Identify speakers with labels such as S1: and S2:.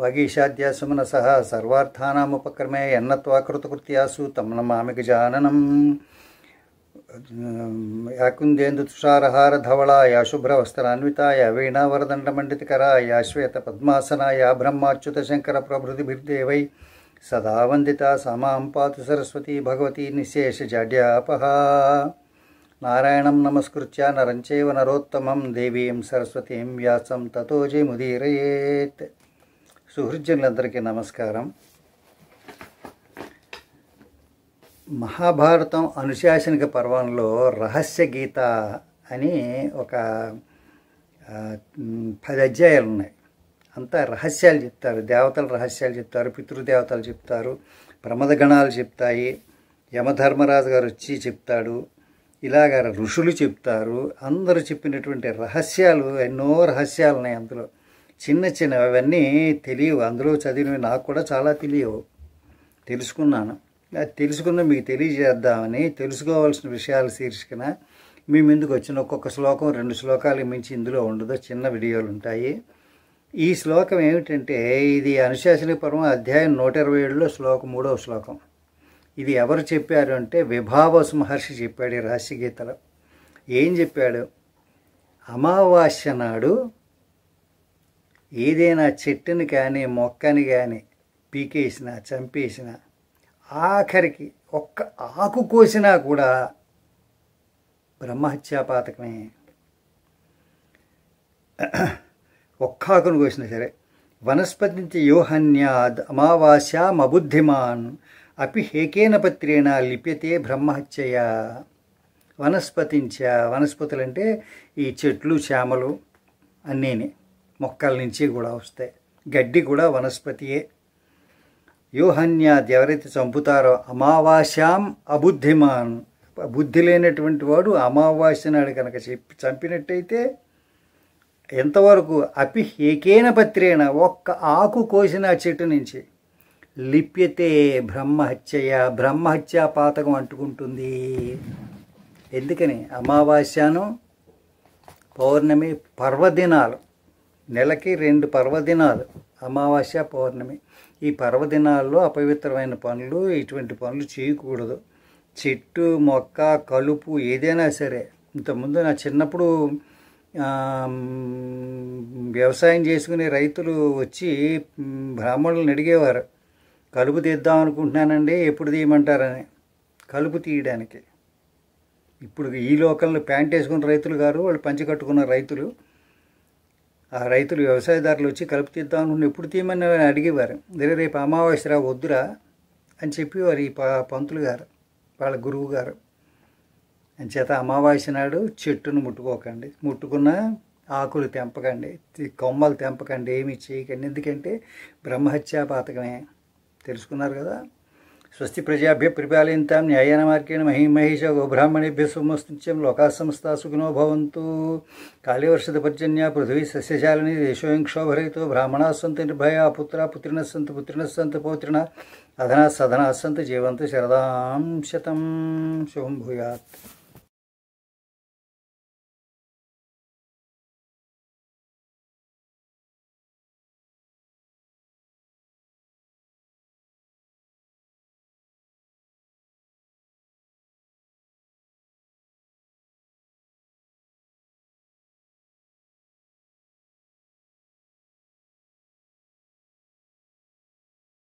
S1: వాగీషాద్యాసుమన సహా సర్వార్థానాముపక్రమే ఎన్నత్వాకృతకృత్యాసు తమ్మ మామిక జాననం యాకుందేందు తుషారహార ధవళా యా శుభ్రవస్త్రాన్విత యా వీణావరదండమండితకరా యా శ్వేత పద్మాసన యా బ్రహ్మాచ్యుత శంకర ప్రభృతిభిర్దేవై సదా వందిత సమాం పాతు సరస్వతీ భగవతీ నిశేషజాడ్యాపహ నారాయణం నమస్కృత్య నరంచైవ నరోత్తమం దేవీం సరస్వతీం వ్యాసం తతోజి ముదీరయేత్ సుహృద్యులందరికీ నమస్కారం మహాభారతం అనుశాసనిక పర్వంలో రహస్య గీత అని ఒక పది అధ్యాయాలు ఉన్నాయి అంతా రహస్యాలు చెప్తారు దేవతల రహస్యాలు చెప్తారు పితృదేవతలు చెప్తారు ప్రమదగణాలు చెప్తాయి యమధర్మరాజు గారు వచ్చి చెప్తాడు ఇలాగ ఋషులు చెప్తారు అందరూ చెప్పినటువంటి రహస్యాలు ఎన్నో రహస్యాలు ఉన్నాయి అందులో చిన్న చిన్నవి అవన్నీ తెలియవు అందులో చదివినవి నాకు కూడా చాలా తెలియవు తెలుసుకున్నాను అది తెలుసుకున్న మీకు తెలియజేద్దామని తెలుసుకోవాల్సిన విషయాల శీర్షికన మీ ముందుకు వచ్చిన ఒక్కొక్క శ్లోకం రెండు శ్లోకాలకు మించి ఇందులో ఉండదు చిన్న వీడియోలు ఉంటాయి ఈ శ్లోకం ఏమిటంటే ఇది అనుశాసన పర్వం అధ్యాయం నూట ఇరవై ఏడులో శ్లోకం మూడవ శ్లోకం ఇది ఎవరు చెప్పారు అంటే విభావ మహర్షి చెప్పాడు ఈ గీతలో ఏం చెప్పాడు అమావాస్య నాడు ఏదైనా చెట్టుని కానీ మొక్కని కానీ పీకేసిన చంపేసిన ఆఖరికి ఒక్క ఆకు కోసినా కూడా పాతకమే ఒక్క ఆకును కోసినా సరే వనస్పతి యోహన్యాద్ అమావాస్యా మబుద్ధిమాన్ అపి హేకేన పత్రేణ లిప్యతే బ్రహ్మహత్య వనస్పతించ వనస్పతులంటే ఈ చెట్లు చేమలు అన్నీనే మొక్కల నుంచి కూడా వస్తాయి గడ్డి కూడా వనస్పతియే యోహన్యాది ఎవరైతే చంపుతారో అమావాస్యాం అబుద్ధిమాన్ బుద్ధి లేనటువంటి వాడు అమావాస్య నాడు కనుక చెప్పి చంపినట్టయితే ఎంతవరకు అపి ఏకేన పత్రేణ ఒక్క ఆకు కోసిన చెట్టు నుంచి లిప్యతే బ్రహ్మహత్యయ బ్రహ్మహత్యా పాతకం అంటుకుంటుంది ఎందుకని అమావాస్యను పౌర్ణమి పర్వదినాలు నెలకి రెండు పర్వదినాలు అమావాస్య పౌర్ణమి ఈ పర్వదినాల్లో అపవిత్రమైన పనులు ఇటువంటి పనులు చేయకూడదు చెట్టు మొక్క కలుపు ఏదైనా సరే ఇంతకుముందు నా చిన్నప్పుడు వ్యవసాయం చేసుకునే రైతులు వచ్చి బ్రాహ్మణులను అడిగేవారు కలుపు తీద్దాం అనుకుంటున్నానండి ఎప్పుడు తీయమంటారని కలుపు తీయడానికి ఇప్పుడు ఈ లోకల్లో ప్యాంట్ వేసుకున్న రైతులు గారు వాళ్ళు పంచి కట్టుకున్న రైతులు ఆ రైతులు వ్యవసాయదారులు వచ్చి కలుపు తీద్దాం అనుకుని ఎప్పుడు తీయమని అడిగేవారు రే రేపు అమావాస్యరా వద్దురా అని చెప్పేవారు ఈ పంతులు గారు వాళ్ళ గురువు గారు అని చేత అమావాస్య నాడు చెట్టును ముట్టుకోకండి ముట్టుకున్న ఆకులు తెంపకండి కొమ్మలు తెంపకండి ఏమి చేయకండి ఎందుకంటే బ్రహ్మహత్యా పాతకమే తెలుసుకున్నారు కదా స్వస్తి ప్రజాభ్య పరిపాలయంతాం న్యాయన మార్గేణ మహీ మహిష గోబ్రాహ్మణేభ్య సుమస్తుంచం లోకా సంస్థా సుఖినో భవంతు కాళీ వర్షద పర్జన్య పృథ్వీ సస్యశాలిని దేశోయం క్షోభరహితో బ్రాహ్మణా సంత నిర్భయ పుత్ర పుత్రిన సంత పుత్రిన సంత పౌత్రిన అధనా సధనా సంత జీవంత శరదాం శతం శుభం భూయాత్